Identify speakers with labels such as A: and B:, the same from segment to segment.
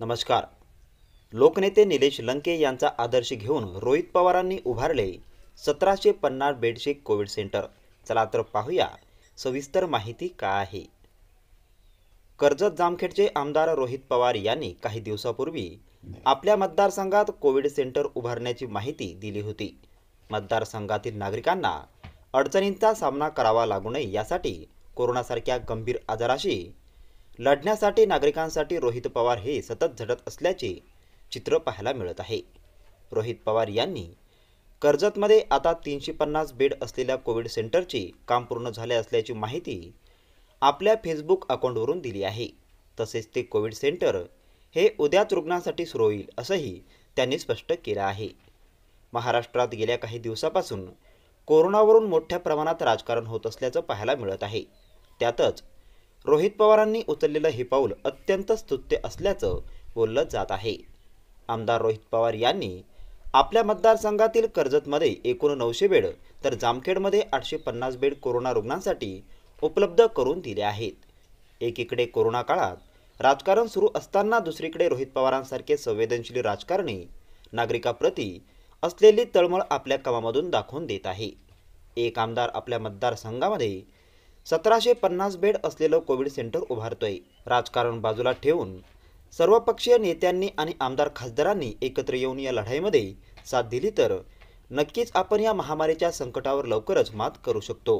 A: नमस्कार लोकनेते निलेश लंके यांचा आदर्श घेऊन रोहित पवारांनी उभारले सतराशे पन्नास बेडचे कोविड सेंटर चला तर पाहूया सविस्तर माहिती काय आहे कर्जत जामखेडचे आमदार रोहित पवार यांनी काही दिवसापूर्वी आपल्या मतदारसंघात कोविड सेंटर उभारण्याची माहिती दिली होती मतदारसंघातील नागरिकांना अडचणींचा सामना करावा लागू नये यासाठी कोरोनासारख्या गंभीर आजाराशी लढण्यासाठी नागरिकांसाठी रोहित पवार हे सतत झटत असल्याचे चित्र पाहायला मिळत आहे रोहित पवार यांनी कर्जतमध्ये आता तीनशे पन्नास बेड असलेल्या कोविड सेंटरचे काम पूर्ण झाले असल्याची माहिती आपल्या फेसबुक अकाउंटवरून दिली आहे तसेच ते कोविड सेंटर हे उद्याच रुग्णांसाठी सुरू होईल असंही त्यांनी स्पष्ट केलं आहे महाराष्ट्रात गेल्या काही दिवसापासून कोरोनावरून मोठ्या प्रमाणात राजकारण होत असल्याचं पाहायला मिळत आहे त्यातच रोहित पवारांनी उचललेलं हे पाऊल अत्यंत स्तुत्य असल्याचं बोललं जात आहे आमदार रोहित पवार यांनी आपल्या मतदारसंघातील कर्जतमध्ये एकूण नऊशे बेड तर जामखेडमध्ये आठशे पन्नास बेड कोरोना रुग्णांसाठी उपलब्ध करून दिले आहेत एकीकडे कोरोना काळात राजकारण सुरू असताना दुसरीकडे रोहित पवारांसारखे संवेदनशील राजकारणी नागरिकाप्रती असलेली तळमळ आपल्या कामामधून दाखवून देत आहे एक आमदार आपल्या मतदारसंघामध्ये सतराशे पन्नास बेड असलेलं कोविड सेंटर उभारतोय राजकारण बाजूला ठेवून सर्वपक्षीय नेत्यांनी आणि आमदार खासदारांनी एकत्र येऊन या लढाईमध्ये साथ दिली तर नक्कीच आपण या महामारीच्या संकटावर लवकरच मात करू शकतो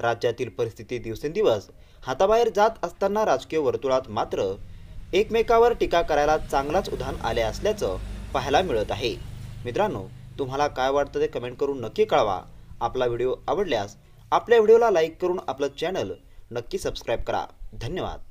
A: राज्यातील परिस्थिती दिवसेंदिवस हाताबाहेर जात असताना राजकीय वर्तुळात मात्र एकमेकावर टीका करायला चांगलाच उधाण आले असल्याचं पाहायला मिळत आहे मित्रांनो तुम्हाला काय वाटतं ते कमेंट करून नक्की कळवा आपला व्हिडिओ आवडल्यास आपल्या व्हिडिओला लाईक करून आपलं चॅनल नक्की सबस्क्राईब करा धन्यवाद